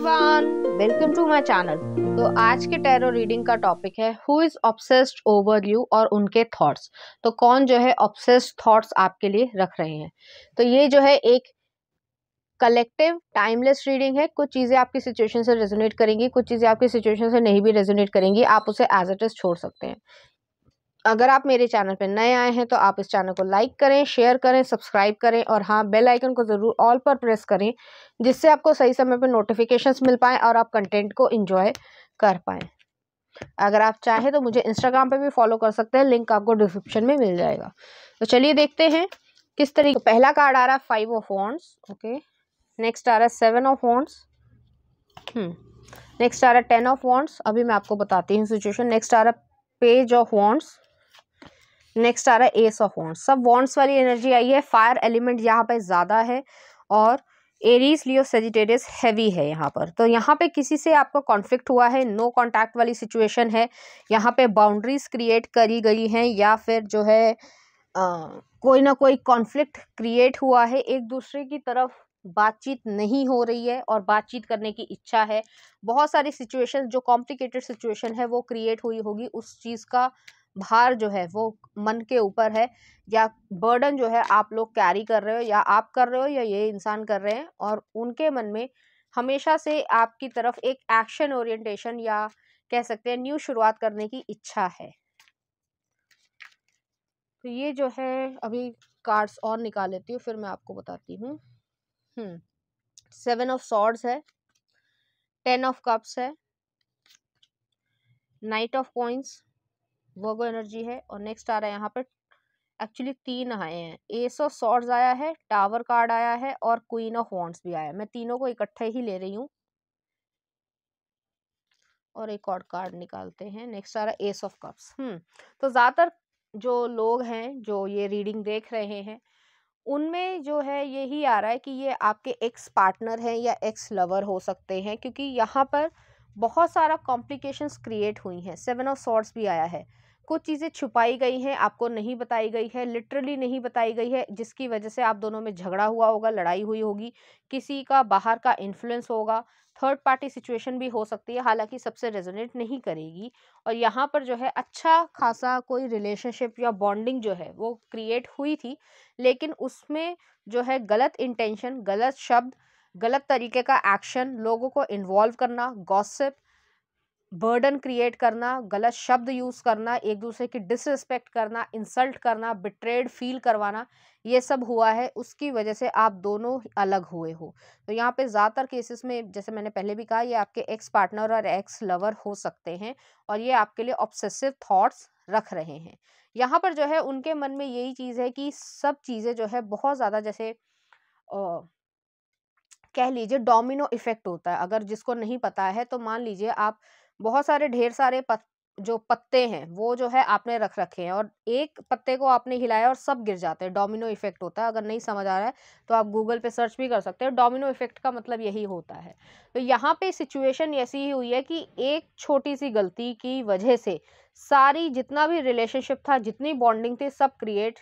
Everyone welcome to my channel तो आज के टैरो रीडिंग का टॉपिक है who is obsessed over you और उनके थॉट्स तो कौन जो है ऑब्सेस्ड थॉट्स आपके लिए रख रहे हैं तो ये जो है एक कलेक्टिव टाइमलेस रीडिंग है कुछ चीज़ें आपकी सिचुएशन से रेजोनेट करेंगी कुछ चीज़ें आपकी सिचुएशन से नहीं भी रेजोनेट करेंगी आप उसे एज इट इज़ छोड़ सकते हैं अगर आप मेरे चैनल पर नए आए हैं तो आप इस चैनल को लाइक करें शेयर करें सब्सक्राइब करें और हाँ बेल आइकन को ज़रूर ऑल पर प्रेस करें जिससे आपको सही समय पर नोटिफिकेशंस मिल पाएँ और आप कंटेंट को इन्जॉय कर पाएँ अगर आप चाहें तो मुझे इंस्टाग्राम पर भी फॉलो कर सकते हैं लिंक आपको डिस्क्रिप्शन में मिल जाएगा तो चलिए देखते हैं किस तरीके पहला कार्ड आ रहा है five of wands okay next आ रहा है seven of wands hmm, next आ रहा है टेन ऑफ वॉन्ट्स अभी मैं आपको बताती हूँ सिचुएशन नेक्स्ट आ रहा है पेज ऑफ वॉन्ट्स नेक्स्ट आ रहा है एस ऑफ वॉन्ट्स सब वॉन्ट्स वाली एनर्जी आई है फायर एलिमेंट यहाँ पर ज़्यादा है और एरीज लियो सेजिटेरियस हैवी है यहाँ पर तो यहाँ पे किसी से आपका कॉन्फ्लिक्ट हुआ है नो कॉन्टैक्ट वाली सिचुएशन है यहाँ पे बाउंड्रीज क्रिएट करी गई हैं या फिर जो है आ, कोई ना कोई कॉन्फ्लिक्ट क्रिएट हुआ है एक दूसरे की तरफ बातचीत नहीं हो रही है और बातचीत करने की इच्छा है बहुत सारी सिचुएशन जो कॉम्प्लिकेटेड सिचुएशन है वो क्रिएट हुई होगी उस चीज़ का भार जो है वो मन के ऊपर है या बर्डन जो है आप लोग कैरी कर रहे हो या आप कर रहे हो या ये इंसान कर रहे हैं और उनके मन में हमेशा से आपकी तरफ एक एक्शन ओरिएंटेशन या कह सकते हैं न्यू शुरुआत करने की इच्छा है तो ये जो है अभी कार्ड्स और निकाल लेती हूँ फिर मैं आपको बताती हूँ सेवन ऑफ सॉर्ड्स है टेन ऑफ कप्स है knight of coins Virgo energy है और नेक्स्ट आ रहा है यहाँ पर एक्चुअली तीन आए हैं एस ऑफ सॉर्ट्स आया है टावर कार्ड आया है और क्वीन ऑफ वॉन्ट्स भी आया है मैं तीनों को इकट्ठे ही ले रही हूँ और एक और कार्ड निकालते हैं नेक्स्ट आ रहा है एस ऑफ कप्स हम्म तो ज़्यादातर जो लोग हैं जो ये रीडिंग देख रहे हैं उनमें जो है यही आ रहा है कि ये आपके एक्स पार्टनर हैं या एक्स लवर हो सकते हैं क्योंकि यहाँ पर बहुत सारा कॉम्प्लिकेशंस क्रिएट हुई हैं सेवन ऑफ सॉर्ट्स भी आया है कुछ चीज़ें छुपाई गई हैं आपको नहीं बताई गई है लिटरली नहीं बताई गई है जिसकी वजह से आप दोनों में झगड़ा हुआ होगा लड़ाई हुई होगी किसी का बाहर का इन्फ्लुएंस होगा थर्ड पार्टी सिचुएशन भी हो सकती है हालांकि सबसे रेजोनेट नहीं करेगी और यहाँ पर जो है अच्छा खासा कोई रिलेशनशिप या बॉन्डिंग जो है वो क्रिएट हुई थी लेकिन उसमें जो है गलत इंटेंशन गलत शब्द गलत तरीके का एक्शन लोगों को इन्वॉल्व करना गॉसिप बर्डन क्रिएट करना गलत शब्द यूज़ करना एक दूसरे की डिसरिस्पेक्ट करना इंसल्ट करना बिट्रेड फील करवाना ये सब हुआ है उसकी वजह से आप दोनों अलग हुए हो तो यहाँ पे ज़्यादातर केसेस में जैसे मैंने पहले भी कहा ये आपके एक्स पार्टनर और एक्स लवर हो सकते हैं और ये आपके लिए ऑब्सेसिव थॉट्स रख रहे हैं यहाँ पर जो है उनके मन में यही चीज़ है कि सब चीज़ें जो है बहुत ज़्यादा जैसे ओ, कह लीजिए डोमिनो इफेक्ट होता है अगर जिसको नहीं पता है तो मान लीजिए आप बहुत सारे ढेर सारे पत, जो पत्ते हैं वो जो है आपने रख रखे हैं और एक पत्ते को आपने हिलाया और सब गिर जाते हैं डोमिनो इफेक्ट होता है अगर नहीं समझ आ रहा है तो आप गूगल पे सर्च भी कर सकते हैं डोमिनो इफेक्ट का मतलब यही होता है तो यहाँ पे सिचुएशन ऐसी ही हुई है कि एक छोटी सी गलती की वजह से सारी जितना भी रिलेशनशिप था जितनी बॉन्डिंग थी सब क्रिएट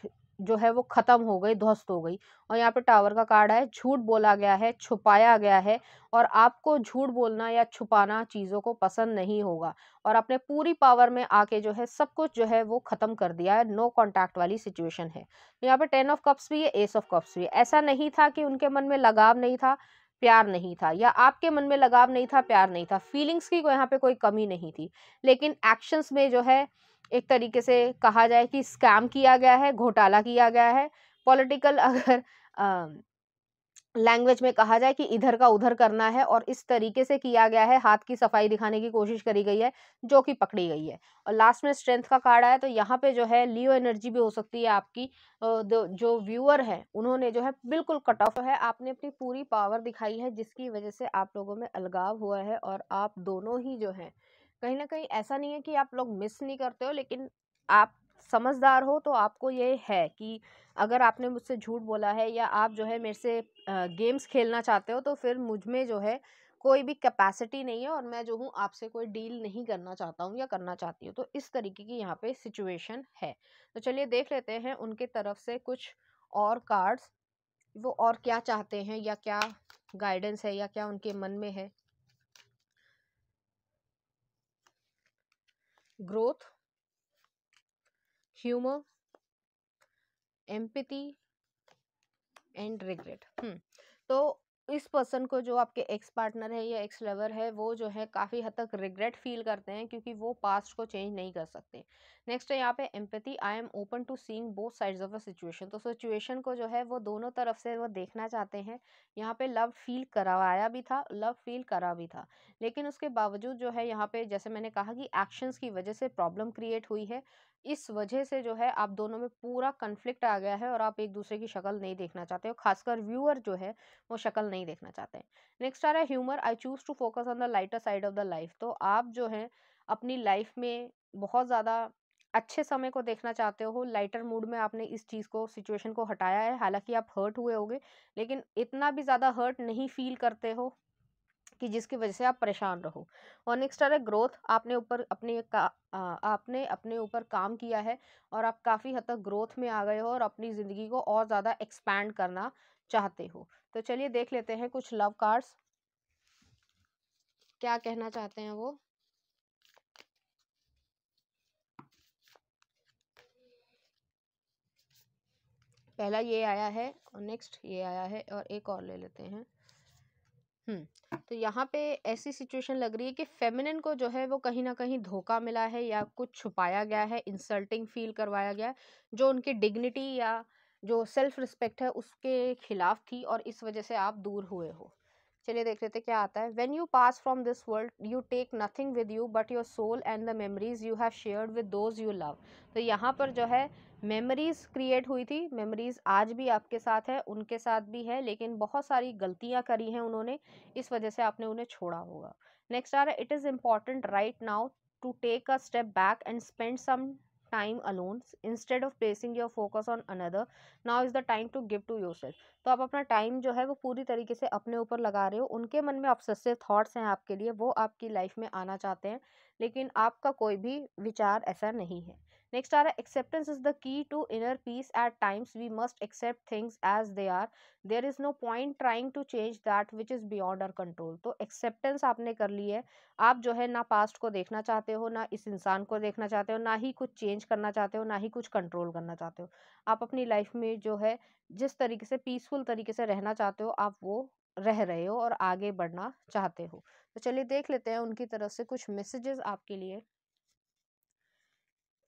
जो है वो ख़त्म हो गई ध्वस्त हो गई और यहाँ पे टावर का कार्ड है झूठ बोला गया है छुपाया गया है और आपको झूठ बोलना या छुपाना चीज़ों को पसंद नहीं होगा और आपने पूरी पावर में आके जो है सब कुछ जो है वो ख़त्म कर दिया है नो कॉन्टेक्ट वाली सिचुएशन है तो यहाँ पे टेन ऑफ कप्स भी है एस ऑफ कप्स भी है ऐसा नहीं था कि उनके मन में लगाव नहीं था प्यार नहीं था या आपके मन में लगाव नहीं था प्यार नहीं था फीलिंग्स की को यहाँ पे कोई कमी नहीं थी लेकिन एक्शंस में जो है एक तरीके से कहा जाए कि स्कैम किया गया है घोटाला किया गया है पॉलिटिकल अगर लैंग्वेज में कहा जाए कि इधर का उधर करना है और इस तरीके से किया गया है हाथ की सफाई दिखाने की कोशिश करी गई है जो कि पकड़ी गई है और लास्ट में स्ट्रेंथ का कार्ड आया तो यहाँ पे जो है लियो एनर्जी भी हो सकती है आपकी जो व्यूअर है उन्होंने जो है बिल्कुल कट ऑफ है आपने अपनी पूरी पावर दिखाई है जिसकी वजह से आप लोगों में अलगाव हुआ है और आप दोनों ही जो है कहीं ना कहीं ऐसा नहीं है कि आप लोग मिस नहीं करते हो लेकिन आप समझदार हो तो आपको ये है कि अगर आपने मुझसे झूठ बोला है या आप जो है मेरे से गेम्स खेलना चाहते हो तो फिर मुझ में जो है कोई भी कैपेसिटी नहीं है और मैं जो हूँ आपसे कोई डील नहीं करना चाहता हूँ या करना चाहती हूँ तो इस तरीके की यहाँ पे सिचुएशन है तो चलिए देख लेते हैं उनके तरफ से कुछ और कार्ड्स वो और क्या चाहते हैं या क्या गाइडेंस है या क्या उनके मन में है growth humor empathy and regret hmm. Person को जो आपके एक्स पार्टनर है या एक्स लवर है वो जो है काफ़ी हद तक रिग्रेट फील करते हैं क्योंकि वो पास्ट को चेंज नहीं कर सकते नेक्स्ट है यहाँ पे empathy I am open to seeing both sides of a situation तो सिचुएशन को जो है वो दोनों तरफ से वो देखना चाहते हैं यहाँ पे लव फील करवाया भी था लव फील करा भी था लेकिन उसके बावजूद जो है यहाँ पे जैसे मैंने कहा कि एक्शंस की वजह से प्रॉब्लम क्रिएट हुई है इस वजह से जो है आप दोनों में पूरा कन्फ्लिक्ट आ गया है और आप एक दूसरे की शक्ल नहीं देखना चाहते हो खासकर व्यूअर जो है वो शक्ल नहीं देखना देखना चाहते हैं नेक्स्ट आ रहा है humour I choose to focus on the lighter side of the life तो आप जो है अपनी लाइफ में बहुत ज़्यादा अच्छे समय को देखना चाहते हो लाइटर मूड में आपने इस चीज़ को सिचुएशन को हटाया है हालांकि आप हर्ट हुए होंगे लेकिन इतना भी ज़्यादा हर्ट नहीं फील करते हो कि जिसकी वजह से आप परेशान रहो और नेक्स्ट आ रहा है ग्रोथ आपने ऊपर अपने का आपने अपने ऊपर काम किया है और आप काफ़ी हद तक ग्रोथ में आ गए हो और अपनी ज़िंदगी को और ज़्यादा एक्सपैंड करना चाहते हो तो चलिए देख लेते हैं कुछ लव कार्ड्स क्या कहना चाहते हैं वो पहला ये आया है और नेक्स्ट ये आया है और एक और ले लेते हैं हम्म तो यहाँ पे ऐसी सिचुएशन लग रही है कि फेमिनिन को जो है वो कहीं ना कहीं धोखा मिला है या कुछ छुपाया गया है इंसल्टिंग फील करवाया गया है जो उनकी डिग्निटी या जो सेल्फ रिस्पेक्ट है उसके खिलाफ थी और इस वजह से आप दूर हुए हो चलिए देख लेते क्या आता है when you pass from this world you take nothing with you but your soul and the memories you have shared with those you love तो यहाँ पर जो है मेमरीज़ क्रिएट हुई थी मेमरीज़ आज भी आपके साथ है उनके साथ भी है लेकिन बहुत सारी गलतियाँ करी हैं उन्होंने इस वजह से आपने उन्हें छोड़ा होगा नेक्स्ट आ रहा है it is important right now to take a step back and spend some time alone instead of placing your focus on another now is the time to give to yourself तो आप अपना time जो है वो पूरी तरीके से अपने ऊपर लगा रहे हो उनके मन में ऑब्सेसिव थाट्स हैं आपके लिए वो आपकी लाइफ में आना चाहते हैं लेकिन आपका कोई भी विचार ऐसा नहीं है नेक्स्ट आ रहा है acceptance is the key to inner peace at times we must accept things as they are there is no point trying to change that which is beyond our control तो एक्सेप्टेंस आपने कर ली है आप जो है ना पास्ट को देखना चाहते हो ना इस इंसान को देखना चाहते हो ना ही कुछ चेंज करना चाहते हो ना ही कुछ कंट्रोल करना चाहते हो आप अपनी लाइफ में जो है जिस तरीके से पीसफुल तरीके से रहना चाहते हो आप वो रह रहे हो और आगे बढ़ना चाहते हो तो चलिए देख लेते हैं उनकी तरफ से कुछ मैसेजेस आपके लिए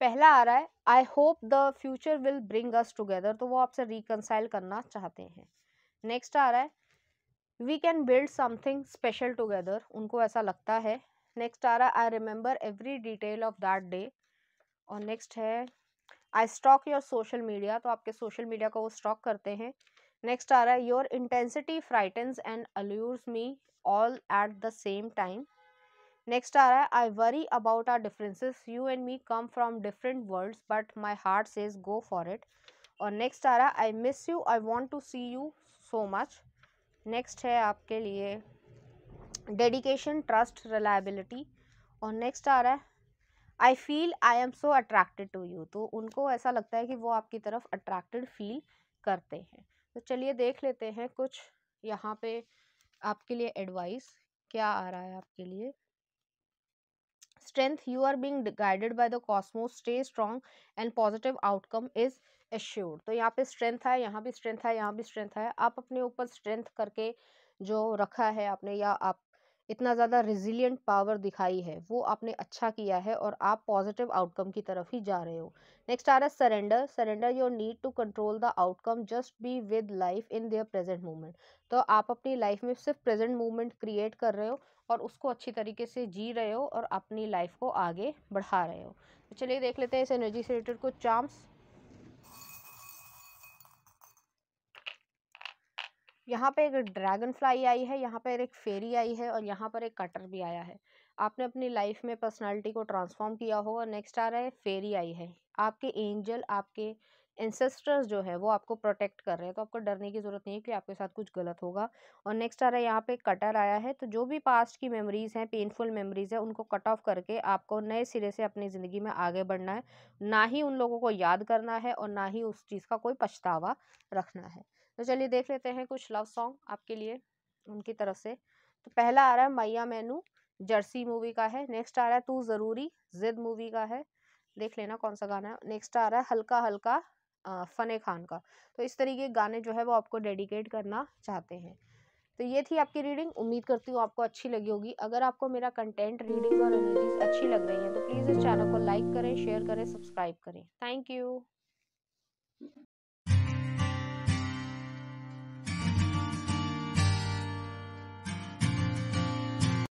पहला आ रहा है I hope the future will bring us together तो वो आपसे रिकनसाइल करना चाहते हैं नेक्स्ट आ रहा है we can build something special together उनको ऐसा लगता है नेक्स्ट आ रहा है I remember every detail of that day और नेक्स्ट है I stalk your social media तो आपके सोशल मीडिया को वो स्टॉक करते हैं नेक्स्ट आ रहा है your intensity frightens and allures me all at the same time next आ रहा है I worry about our differences you and me come from different worlds but my heart says go for it और next आ रहा है I miss you I want to see you so much next है आपके लिए dedication trust reliability और next आ रहा है I feel I am so attracted to you तो उनको ऐसा लगता है कि वो आपकी तरफ अट्रैक्टेड फील करते हैं तो चलिए देख लेते हैं कुछ यहाँ पे आपके लिए एडवाइस क्या आ रहा है आपके लिए strength you are being guided by the cosmos stay strong and positive outcome is assured तो यहाँ पे strength है यहाँ भी strength है यहाँ भी strength है आप अपने ऊपर strength करके जो रखा है आपने या आप इतना ज़्यादा रिजिलियंट पावर दिखाई है वो आपने अच्छा किया है और आप पॉजिटिव आउटकम की तरफ ही जा रहे हो नेक्स्ट आ रहा है surrender surrender your need to control the outcome just be with life in their present moment तो आप अपनी लाइफ में सिर्फ प्रेजेंट मोमेंट क्रिएट कर रहे हो और उसको अच्छी तरीके से जी रहे हो और अपनी लाइफ को आगे बढ़ा रहे हो तो चलिए देख लेते हैं इस एनर्जी से रिलेटेड कुछ चार्म्स यहाँ पे एक ड्रैगन फ्लाई आई है यहाँ पर एक फेरी आई है और यहाँ पर एक कटर भी आया है आपने अपनी लाइफ में पर्सनालिटी को ट्रांसफॉर्म किया होगा नेक्स्ट आ रहा है फेरी आई है आपके एंजल आपके एंसेस्टर्स जो है वो आपको प्रोटेक्ट कर रहे हैं तो आपको डरने की ज़रूरत नहीं है कि आपके साथ कुछ गलत होगा और नेक्स्ट आ रहा है यहाँ पे कटर आया है तो जो भी पास्ट की मेमोरीज़ हैं पेनफुल मेमोरीज़ हैं उनको कट ऑफ करके आपको नए सिरे से अपनी ज़िंदगी में आगे बढ़ना है ना ही उन लोगों को याद करना है और ना ही उस चीज़ का कोई पछतावा रखना है तो चलिए देख लेते हैं कुछ लव सॉन्ग आपके लिए उनकी तरफ से तो पहला आ रहा है मैया मैनू जर्सी मूवी का है नेक्स्ट आ रहा है तू ज़रूरी जिद मूवी का है देख लेना कौन सा गाना है नेक्स्ट आ रहा है हल्का हल्का फने खान का तो इस तरीके गाने जो है वो आपको डेडिकेट करना चाहते हैं तो ये थी आपकी रीडिंग उम्मीद करती हूँ आपको अच्छी लगी होगी अगर आपको मेरा कंटेंट रीडिंग और एनर्जीज अच्छी लग रही है तो प्लीज़ इस चैनल को लाइक करें शेयर करें सब्सक्राइब करें थैंक यू